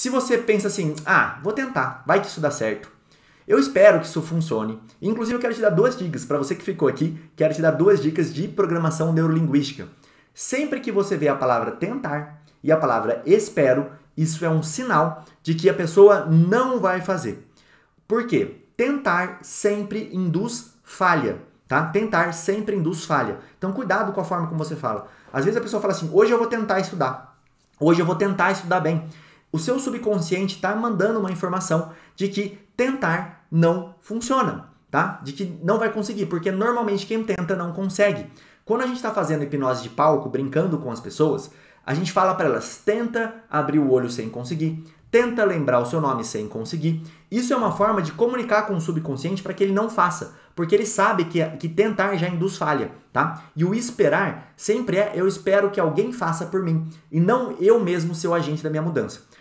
Se você pensa assim, ah, vou tentar, vai que isso dá certo. Eu espero que isso funcione. Inclusive, eu quero te dar duas dicas. Para você que ficou aqui, quero te dar duas dicas de programação neurolinguística. Sempre que você vê a palavra tentar e a palavra espero, isso é um sinal de que a pessoa não vai fazer. Por quê? Tentar sempre induz falha, tá? Tentar sempre induz falha. Então, cuidado com a forma como você fala. Às vezes a pessoa fala assim: hoje eu vou tentar estudar. Hoje eu vou tentar estudar bem. O seu subconsciente está mandando uma informação de que tentar não funciona, tá? De que não vai conseguir, porque normalmente quem tenta não consegue. Quando a gente está fazendo hipnose de palco, brincando com as pessoas, a gente fala para elas: tenta abrir o olho sem conseguir, tenta lembrar o seu nome sem conseguir. Isso é uma forma de comunicar com o subconsciente para que ele não faça, porque ele sabe que, que tentar já induz falha, tá? E o esperar sempre é eu espero que alguém faça por mim e não eu mesmo ser o agente da minha mudança.